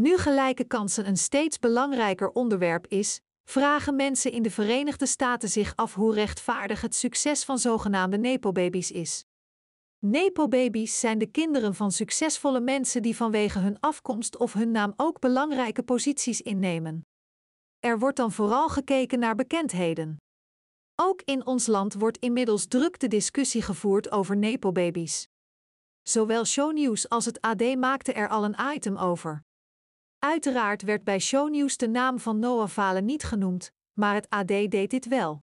Nu gelijke kansen een steeds belangrijker onderwerp is, vragen mensen in de Verenigde Staten zich af hoe rechtvaardig het succes van zogenaamde nepobabies is. Nepobabies zijn de kinderen van succesvolle mensen die vanwege hun afkomst of hun naam ook belangrijke posities innemen. Er wordt dan vooral gekeken naar bekendheden. Ook in ons land wordt inmiddels druk de discussie gevoerd over nepobabies. Zowel Shownieuws als het AD maakten er al een item over. Uiteraard werd bij shownieuws de naam van Noah Valen niet genoemd, maar het AD deed dit wel.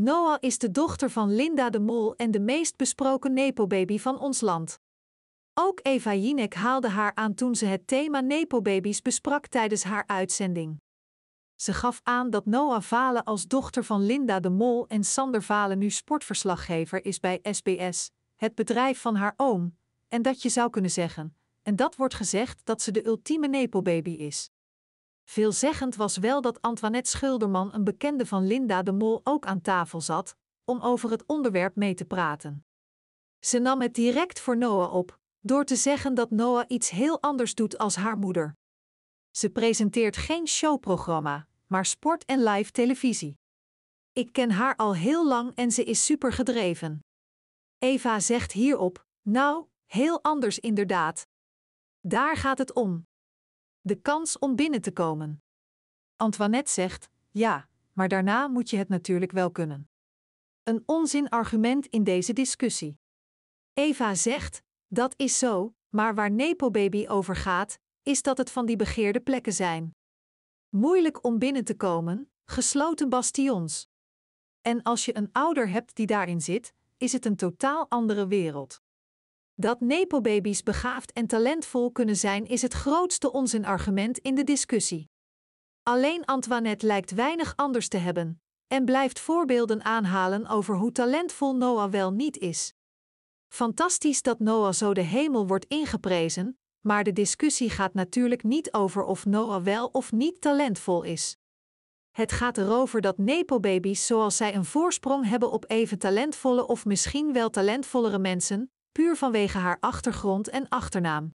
Noah is de dochter van Linda de Mol en de meest besproken Nepo-baby van ons land. Ook Eva Jinek haalde haar aan toen ze het thema nepo besprak tijdens haar uitzending. Ze gaf aan dat Noah Valen als dochter van Linda de Mol en Sander Valen nu sportverslaggever is bij SBS, het bedrijf van haar oom, en dat je zou kunnen zeggen: en dat wordt gezegd dat ze de ultieme nepo-baby is. Veelzeggend was wel dat Antoinette Schulderman, een bekende van Linda de Mol, ook aan tafel zat om over het onderwerp mee te praten. Ze nam het direct voor Noah op, door te zeggen dat Noah iets heel anders doet als haar moeder. Ze presenteert geen showprogramma, maar sport en live televisie. Ik ken haar al heel lang en ze is super gedreven. Eva zegt hierop: Nou, heel anders inderdaad, daar gaat het om. De kans om binnen te komen. Antoinette zegt: Ja, maar daarna moet je het natuurlijk wel kunnen. Een onzinargument in deze discussie. Eva zegt: Dat is zo, maar waar Nepo-baby over gaat, is dat het van die begeerde plekken zijn. Moeilijk om binnen te komen, gesloten bastions. En als je een ouder hebt die daarin zit, is het een totaal andere wereld. Dat nepo begaafd en talentvol kunnen zijn is het grootste onzinargument in de discussie. Alleen Antoinette lijkt weinig anders te hebben en blijft voorbeelden aanhalen over hoe talentvol Noah wel niet is. Fantastisch dat Noah zo de hemel wordt ingeprezen, maar de discussie gaat natuurlijk niet over of Noah wel of niet talentvol is. Het gaat erover dat nepo zoals zij een voorsprong hebben op even talentvolle of misschien wel talentvollere mensen, puur vanwege haar achtergrond en achternaam.